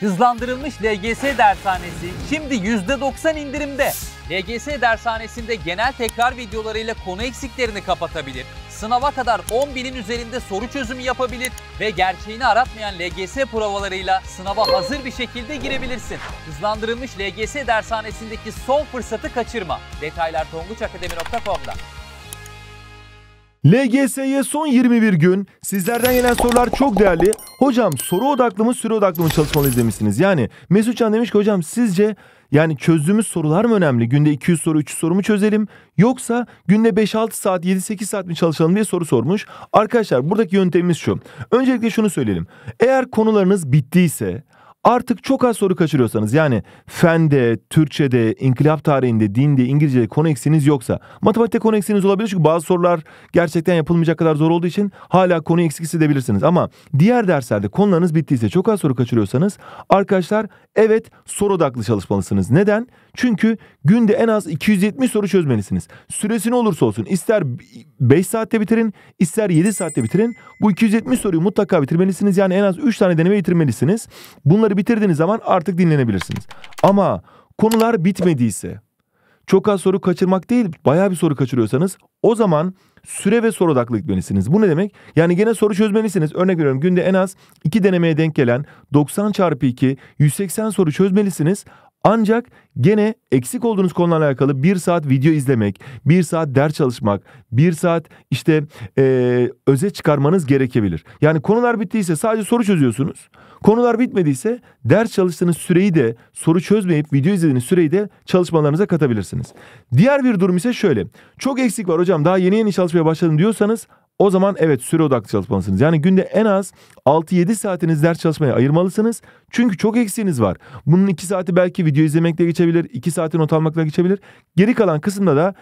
Hızlandırılmış LGS dershanesi şimdi %90 indirimde. LGS dershanesinde genel tekrar videolarıyla konu eksiklerini kapatabilir, sınava kadar 10.000'in üzerinde soru çözümü yapabilir ve gerçeğini aratmayan LGS provalarıyla sınava hazır bir şekilde girebilirsin. Hızlandırılmış LGS dershanesindeki son fırsatı kaçırma. Detaylar tonguçakademi.com'da. LGS'ye son 21 gün. Sizlerden gelen sorular çok değerli. Hocam soru odaklı mı süre odaklı mı çalışmalı izlemişsiniz. Yani Mesut Can demiş ki hocam sizce yani çözdüğümüz sorular mı önemli? Günde 200 soru 300 soru mu çözelim? Yoksa günde 5-6 saat 7-8 saat mi çalışalım diye soru sormuş. Arkadaşlar buradaki yöntemimiz şu. Öncelikle şunu söyleyelim. Eğer konularınız bittiyse Artık çok az soru kaçırıyorsanız yani fende, Türkçede, inkılap tarihinde, dinde, İngilizce'de konu eksiğiniz yoksa matematikte konu eksiğiniz olabilir çünkü bazı sorular gerçekten yapılmayacak kadar zor olduğu için hala konu eksik hissedebilirsiniz. Ama diğer derslerde konularınız bittiyse çok az soru kaçırıyorsanız arkadaşlar evet soru odaklı çalışmalısınız. Neden? Çünkü günde en az 270 soru çözmelisiniz. Süresi ne olursa olsun ister 5 saatte bitirin ister 7 saatte bitirin. Bu 270 soruyu mutlaka bitirmelisiniz. Yani en az 3 tane deneme bitirmelisiniz. Bunları bitirdiğiniz zaman artık dinlenebilirsiniz. Ama konular bitmediyse çok az soru kaçırmak değil bayağı bir soru kaçırıyorsanız o zaman süre ve soru odaklı gitmelisiniz. Bu ne demek? Yani gene soru çözmelisiniz. Örnek veriyorum günde en az 2 denemeye denk gelen 90 çarpı 2 180 soru çözmelisiniz. Ancak gene eksik olduğunuz konularla alakalı bir saat video izlemek, bir saat ders çalışmak, bir saat işte e, öze çıkarmanız gerekebilir. Yani konular bittiyse sadece soru çözüyorsunuz. Konular bitmediyse ders çalıştığınız süreyi de soru çözmeyip video izlediğiniz süreyi de çalışmalarınıza katabilirsiniz. Diğer bir durum ise şöyle. Çok eksik var hocam daha yeni yeni çalışmaya başladım diyorsanız o zaman evet süre odaklı çalışmalısınız. Yani günde en az 6-7 saatiniz ders çalışmaya ayırmalısınız. Çünkü çok eksiğiniz var. Bunun 2 saati belki video izlemekle geçebilir, 2 saati not almakla geçebilir. Geri kalan kısımda da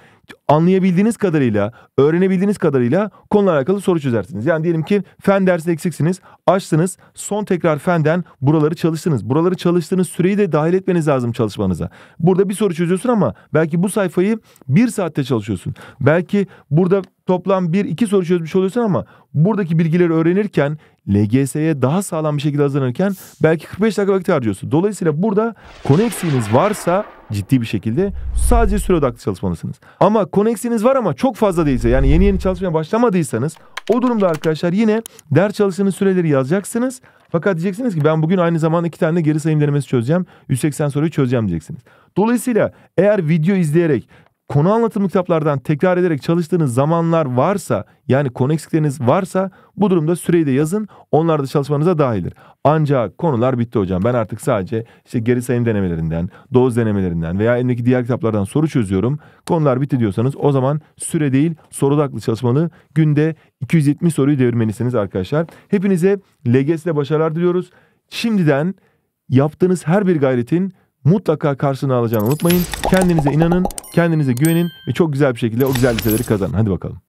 anlayabildiğiniz kadarıyla, öğrenebildiğiniz kadarıyla konularla alakalı soru çözersiniz. Yani diyelim ki fen dersi eksiksiniz, açtınız, son tekrar fenden buraları çalıştınız. Buraları çalıştığınız süreyi de dahil etmeniz lazım çalışmanıza. Burada bir soru çözüyorsun ama belki bu sayfayı bir saatte çalışıyorsun. Belki burada toplam 1-2 soru çözmüş oluyorsun ama buradaki bilgileri öğrenirken LGS'ye daha sağlam bir şekilde hazırlanırken belki 45 dakika vakit harcıyorsun. Dolayısıyla burada konu eksiğiniz varsa ciddi bir şekilde sadece süre odaklı çalışmalısınız. Ama konu eksiğiniz var ama çok fazla değilse yani yeni yeni çalışmaya başlamadıysanız o durumda arkadaşlar yine ders çalıştığınız süreleri yazacaksınız. Fakat diyeceksiniz ki ben bugün aynı zamanda iki tane geri sayım denemesi çözeceğim. 180 soruyu çözeceğim diyeceksiniz. Dolayısıyla eğer video izleyerek konu anlatımı kitaplardan tekrar ederek çalıştığınız zamanlar varsa yani konu eksikleriniz varsa bu durumda süreyi de yazın. Onlar da çalışmanıza dahildir. Ancak konular bitti hocam. Ben artık sadece işte geri sayım denemelerinden, doz denemelerinden veya elindeki diğer kitaplardan soru çözüyorum. Konular bitti diyorsanız o zaman süre değil soru odaklı çalışmalı. Günde 270 soruyu devirmelisiniz arkadaşlar. Hepinize LGS'de başarılar diliyoruz. Şimdiden yaptığınız her bir gayretin mutlaka karşılığını alacağını unutmayın. Kendinize inanın. Kendinize güvenin ve çok güzel bir şekilde o güzel liseleri kazanın. Hadi bakalım.